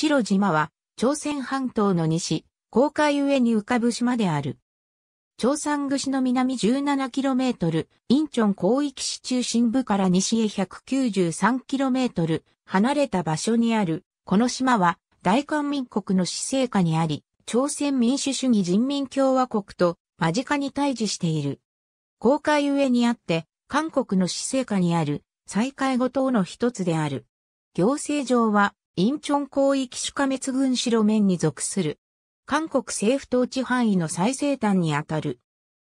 白島は、朝鮮半島の西、公海上に浮かぶ島である。朝鮮串の南 17km、インチョン広域市中心部から西へ 193km 離れた場所にある、この島は大韓民国の市政下にあり、朝鮮民主主義人民共和国と間近に対峙している。公海上にあって、韓国の市政下にある、再開後等の一つである。行政上は、インチョン広域主下滅軍白面に属する。韓国政府統治範囲の最西端にあたる。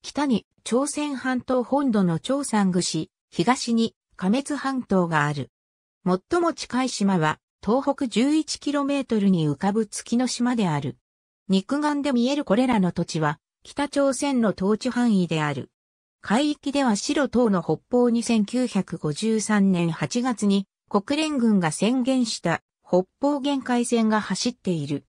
北に朝鮮半島本土の朝鮮具市、東に加滅半島がある。最も近い島は東北 11km に浮かぶ月の島である。肉眼で見えるこれらの土地は北朝鮮の統治範囲である。海域では白島の北方に1953年8月に国連軍が宣言した北方限界線が走っている。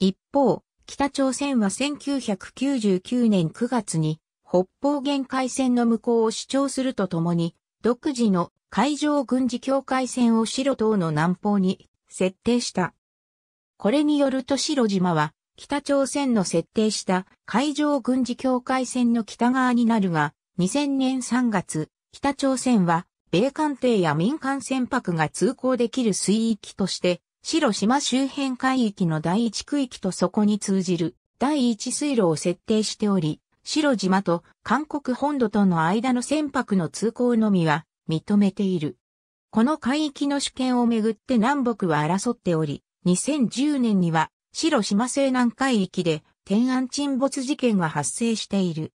一方、北朝鮮は1999年9月に北方限界線の向こうを主張するとともに、独自の海上軍事境界線を白島の南方に設定した。これによると白島は北朝鮮の設定した海上軍事境界線の北側になるが、2000年3月、北朝鮮は米艦艇や民間船舶が通行できる水域として白島周辺海域の第一区域とそこに通じる第一水路を設定しており、白島と韓国本土との間の船舶の通行のみは認めている。この海域の主権をめぐって南北は争っており、2010年には白島西南海域で天安沈没事件が発生している。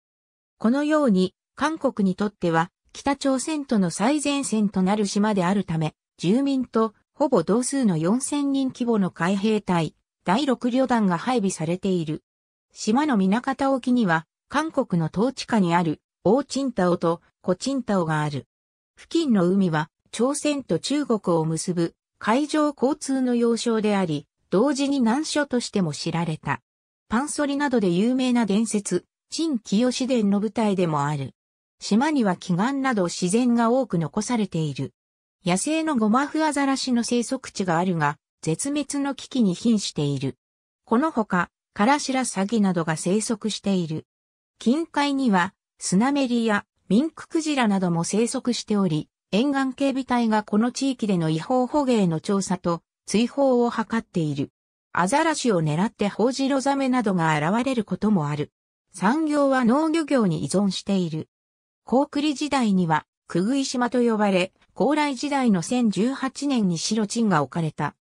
このように韓国にとっては北朝鮮との最前線となる島であるため、住民とほぼ同数の4000人規模の海兵隊、第6旅団が配備されている。島の南方沖には、韓国の統治下にある、大チンタオとコチンタオがある。付近の海は、朝鮮と中国を結ぶ海上交通の要衝であり、同時に難所としても知られた。パンソリなどで有名な伝説、陳清伝の舞台でもある。島には奇岩など自然が多く残されている。野生のゴマフアザラシの生息地があるが、絶滅の危機に瀕している。このほか、カラシラサギなどが生息している。近海には、スナメリやミンククジラなども生息しており、沿岸警備隊がこの地域での違法捕鯨の調査と追放を図っている。アザラシを狙ってホウジロザメなどが現れることもある。産業は農漁業に依存している。高リ時代には、クグイ島と呼ばれ、高麗時代の1018年に白鎮が置かれた。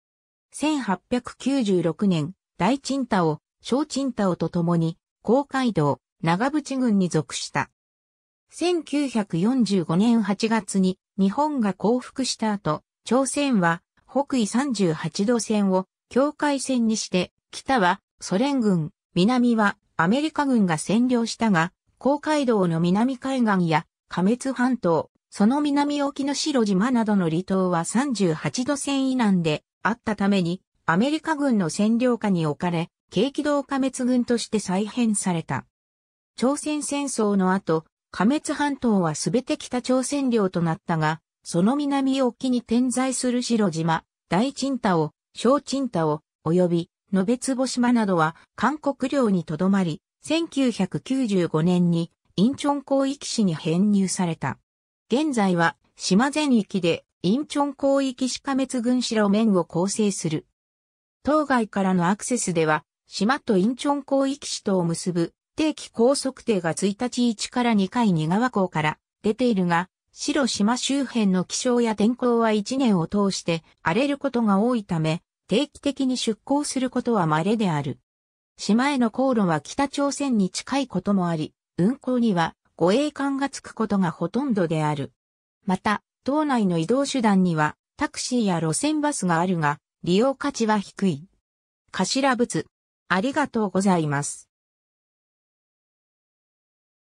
1896年、大鎮太を、小鎮太をと共に、高海道、長淵軍に属した。1945年8月に日本が降伏した後、朝鮮は北緯38度線を境界線にして、北はソ連軍、南はアメリカ軍が占領したが、高海道の南海岸や、加滅半島、その南沖の白島などの離島は38度線以南であったために、アメリカ軍の占領下に置かれ、軽機動加滅軍として再編された。朝鮮戦争の後、加滅半島はすべて北朝鮮領となったが、その南沖に点在する白島、大鎮太を、小鎮太を、及び、野別坪島などは韓国領にとどまり、1995年にインチョン広域市に編入された。現在は島全域でインチョン広域しか滅軍市路面を構成する。当該からのアクセスでは、島とインチョン広域市とを結ぶ定期高速艇が1日1から2回2川港から出ているが、白島周辺の気象や天候は1年を通して荒れることが多いため、定期的に出港することは稀である。島への航路は北朝鮮に近いこともあり、運航には護衛艦がつくことがほとんどである。また、島内の移動手段にはタクシーや路線バスがあるが、利用価値は低い。頭物、ありがとうございます。